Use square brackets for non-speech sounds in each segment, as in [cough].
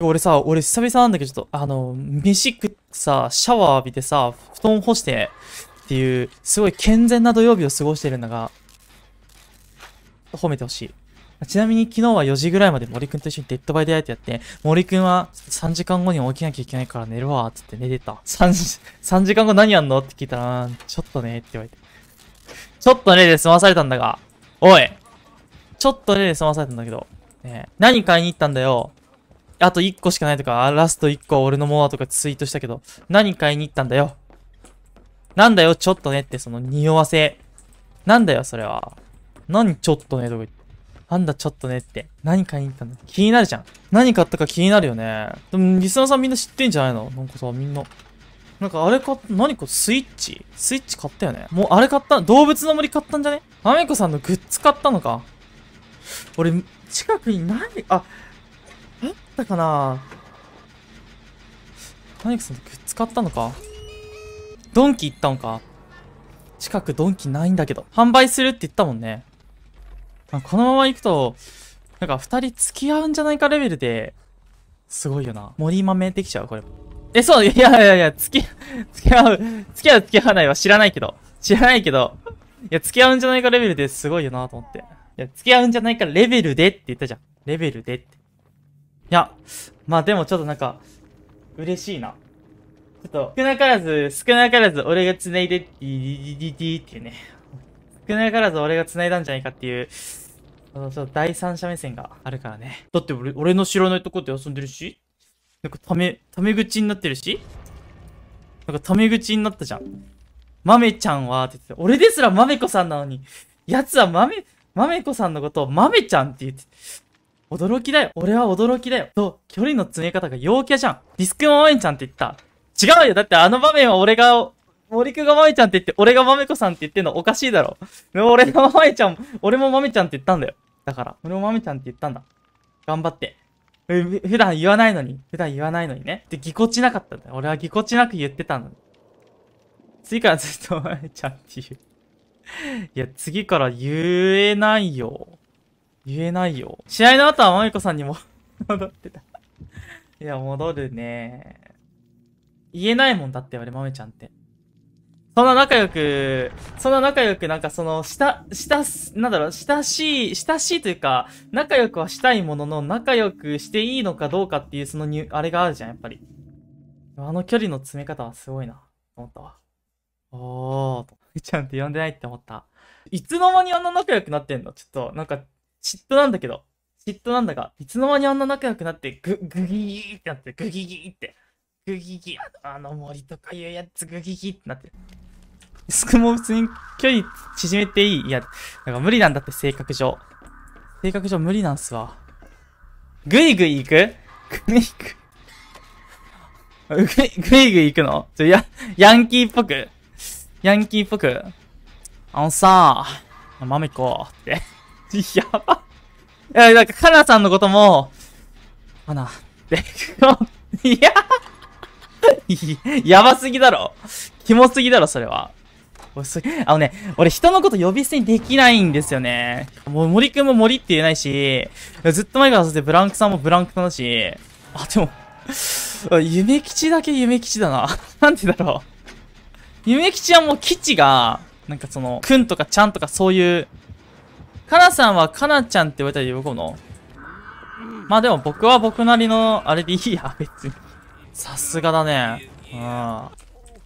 俺さ、俺久々なんだけど、ちょっと、あの、飯食ってさ、シャワー浴びてさ、布団干して、っていう、すごい健全な土曜日を過ごしてるんだが、褒めてほしい。ちなみに昨日は4時ぐらいまで森くんと一緒にデッドバイデライトやって、森くんは3時間後に起きなきゃいけないから寝るわ、つって寝てた。3時、3時間後何やんのって聞いたら、ちょっとね、って言われて。ちょっとねで済まされたんだが、おいちょっとねで済まされたんだけど、ね何買いに行ったんだよあと1個しかないとか、ラスト1個は俺のものだとかツイートしたけど、何買いに行ったんだよ。なんだよ、ちょっとねって、その匂わせ。なんだよ、それは。何ちょっとねとか言って。なんだ、ちょっとねって。何買いに行ったんだ気になるじゃん。何買ったか気になるよね。でも、リスナーさんみんな知ってんじゃないのなんかさ、みんな。なんかあれ買った、何かスイッチスイッチ買ったよね。もうあれ買った動物の森買ったんじゃねアメコさんのグッズ買ったのか。俺、近くに何、あ、ったかなパニックさんと使ったのかドンキ行ったのか近くドンキないんだけど。販売するって言ったもんね。このまま行くと、なんか二人付き合うんじゃないかレベルで、すごいよな。森豆できちゃう、これ。え、そう、いやいやいや、付き、[laughs] 付き合う、付き合う付き合わないは知らないけど。知らないけど。いや、付き合うんじゃないかレベルですごいよなと思って。いや、付き合うんじゃないかレベルでって言ったじゃん。レベルでって。いや、まあでもちょっとなんか、嬉しいな。ちょっと、少なからず、少なからず俺が繋いで、ディディディディっていうね。少なからず俺が繋いだんじゃないかっていう、ちょっと第三者目線があるからね。だって俺、俺の知らないとこで遊んでるし、なんかため、ため口になってるし、なんかため口になったじゃん。まめちゃんは、って言って俺ですらまめこさんなのに、奴はまめ、まめこさんのことをまめちゃんって言って、驚きだよ。俺は驚きだよ。と、距離の詰め方が陽キャじゃん。ディスクもまンちゃんって言った。違うよ。だってあの場面は俺が、森くんがマメちゃんって言って、俺がまめこさんって言ってんのおかしいだろ。俺がまめちゃん、俺もまめちゃんって言ったんだよ。だから、俺もまメちゃんって言ったんだ。頑張って。普段言わないのに。普段言わないのにね。で、ぎこちなかったんだよ。俺はぎこちなく言ってたのに。次からずっとまめちゃんって言う。いや、次から言えないよ。言えないよ。試合の後はまゆこさんにも [laughs] 戻ってたいや、戻るね。言えないもんだって、俺、まめちゃんって。そんな仲良く、そんな仲良く、なんかその、した、した、なんだろう、親しい、親しいというか、仲良くはしたいものの、仲良くしていいのかどうかっていう、そのに、あれがあるじゃん、やっぱり。あの距離の詰め方はすごいな、思ったわ。おー、と、ちゃんって呼んでないって思った。いつの間にあんな仲良くなってんのちょっと、なんか、嫉妬なんだけど、嫉妬なんだが、いつの間にあんな仲良くなって、ぐ、ぐぎーってなって、ぐぎぎーって。ぐぎぎ、あの森とかいうやつ、ぐぎぎってなって。すくも通に距離縮めていいいや、なんか無理なんだって、性格上。性格上無理なんすわ。ぐいぐい行くぐいぐい。ぐいぐい行くのちょ、や、ヤンキーっぽく。ヤンキーっぽく。あのさ、豆行こって。やば。いや、なんか、カナさんのことも、カナ、で、[laughs] いや、やばすぎだろ。キモすぎだろ、それは。あのね、俺人のこと呼び捨てにできないんですよね。もう森くんも森って言えないし、ずっと前からさせてブランクさんもブランクさんだし、あ、でも、夢吉だけ夢吉だな。[laughs] なんてだろう。夢吉はもう基地が、なんかその、くんとかちゃんとかそういうカナさんはカナちゃんって言われたら喜ぶのまあでも僕は僕なりの、あれでいいや、[laughs] 別に。さすがだね。うん。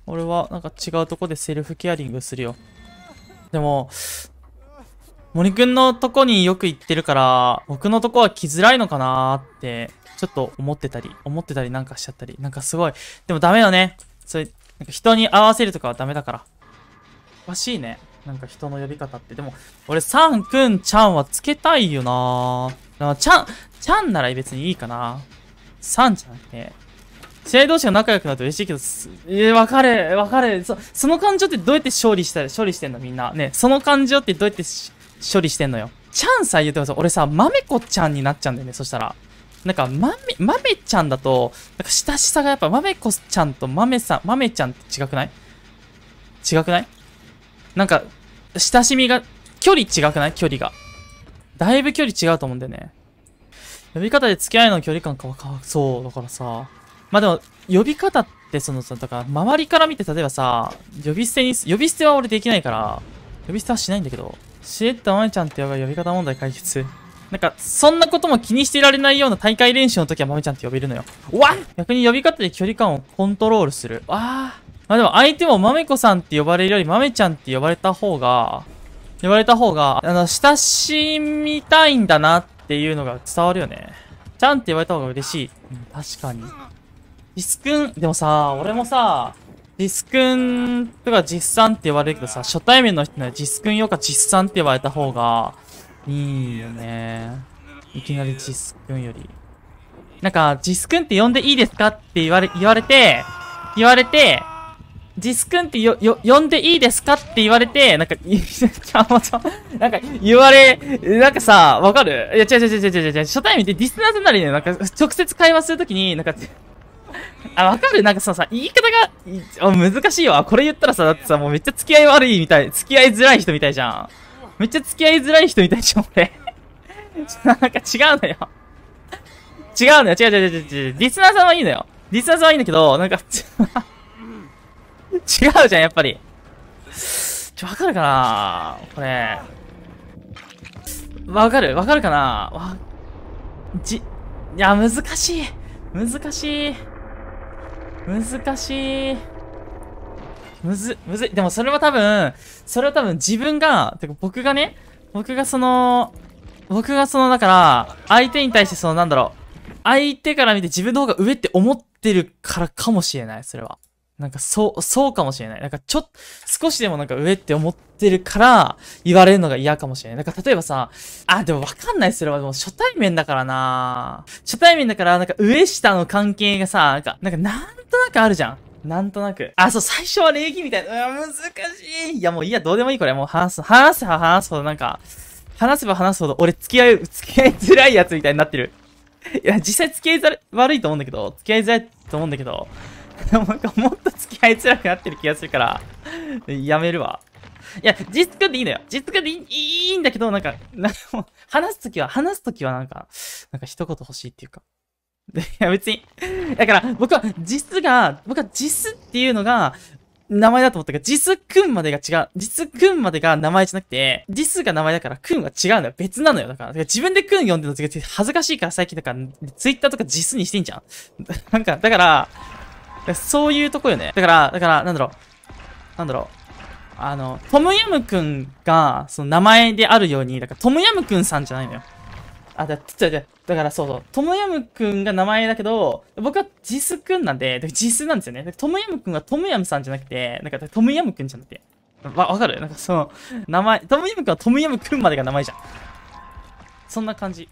俺はなんか違うとこでセルフケアリングするよ。でも、森くんのとこによく行ってるから、僕のとこは来づらいのかなーって、ちょっと思ってたり、思ってたりなんかしちゃったり、なんかすごい。でもダメだね。それ、なんか人に合わせるとかはダメだから。おかしいね。なんか人の呼び方って。でも、俺、サンくん、ちゃんはつけたいよなぁ。ちゃん、ちゃんなら別にいいかなサンじゃなくて。試合同士が仲良くなると嬉しいけど、えわかる、わかる。そ、その感情ってどうやって勝利したら、処理してんのみんな。ね、その感情ってどうやって処理してんのよ。ちゃんさえ言ってださ、俺さ、まめこちゃんになっちゃうんだよね、そしたら。なんか、まめ、まめちゃんだと、なんか親しさがやっぱ、まめこちゃんとまめさん、まめちゃんって違くない違くないなんか、親しみが、距離違くない距離が。だいぶ距離違うと思うんだよね。呼び方で付き合いの距離感かわかそう、だからさ。まあでも、呼び方ってそのさ、だから周りから見て例えばさ、呼び捨てに、呼び捨ては俺できないから、呼び捨てはしないんだけど、しれっとまえちゃんって呼ば呼び方問題解決。なんか、そんなことも気にしてられないような大会練習の時はまめちゃんって呼べるのよ。うわ逆に呼び方で距離感をコントロールする。あー。まあでも相手もまめこさんって呼ばれるよりまめちゃんって呼ばれた方が、呼ばれた方が、あの、親しみたいんだなっていうのが伝わるよね。ちゃんって言われた方が嬉しい。うん、確かに。ディスくん、でもさ、俺もさ、ディスくんとか実さんって言われるけどさ、初対面の人にはジスくんよか実さんって言われた方が、いいよね。いきなりジスくんより。なんか、ジスくんって呼んでいいですかって言われ、言われて、言われて、ジスんってよ、よ、呼んでいいですかって言われて、なんか、ちゃまちゃ、なんか、言われ、なんかさ、わかるいや、違う違う違う違う違う、初対面でディスナーズなりね、なんか、直接会話するときに、なんか、[laughs] あ、わかるなんかさ、さ、言い方が、難しいわ。これ言ったらさ、だってさ、もうめっちゃ付き合い悪いみたい、付き合いづらい人みたいじゃん。めっちゃ付き合いづらい人みたいじゃん、俺。なんか違うのよ。違うのよ、違う違う違う違う。ディスナーさんはいいのよ。ディスナーさんはいいんだけど、なんか、[laughs] 違うじゃん、やっぱり。ちょ、わかるかなこれ。わかるわかるかなわ、じ、いや、難しい。難しい。難しい。むず、むずい。でもそれは多分、それは多分自分が、てか僕がね、僕がその、僕がその、だから、相手に対してその、なんだろう、相手から見て自分の方が上って思ってるからかもしれない、それは。なんかそう、そうかもしれない。なんかちょっ、少しでもなんか上って思ってるから、言われるのが嫌かもしれない。なんか例えばさ、あ、でもわかんないそれはでも初対面だからな初対面だから、なんか上下の関係がさ、なんか、なんかなんとなくあるじゃん。なんとなく。あ、そう、最初は礼儀みたいな。うん、難しい。いや、もういいや、どうでもいい、これ。もう話す、話せば話すほど、なんか、話せば話すほど、俺付き合い、付き合いづらいやつみたいになってる。いや、実際付き合いざ悪いと思うんだけど、付き合いづらいと思うんだけど、でもなんかもっと付き合いづらくなってる気がするからやめるわ。いや、実感でいいのよ。実感でいいんだけど、なんか、なんか話すときは、話すときはなんか、なんか一言欲しいっていうか。で、いや別に。だから僕は実が、僕は実っていうのが、名前だと思ったけど、実くんまでが違う。実くんまでが名前じゃなくて、実が名前だからくんは違うのよ。別なのよ。だから、から自分でくん呼んでるの恥ずかしいから最近だから、ツイッターとか実にしてんじゃん。なんか、だから、そういうとこよね。だから、だから、なんだろう。なんだろう。あの、トムヤムくんが、その名前であるように、だからトムヤムくんさんじゃないのよ。あ、だ、ちょ、ちょ、だからそうそう。トムヤムくんが名前だけど、僕はジスくんなんで、ジスなんですよね。トムヤムくんはトムヤムさんじゃなくて、なんかトムヤムくんじゃなくて。わ、わかるなんかその、名前、トムヤムくんはトムヤムくんまでが名前じゃん。そんな感じ。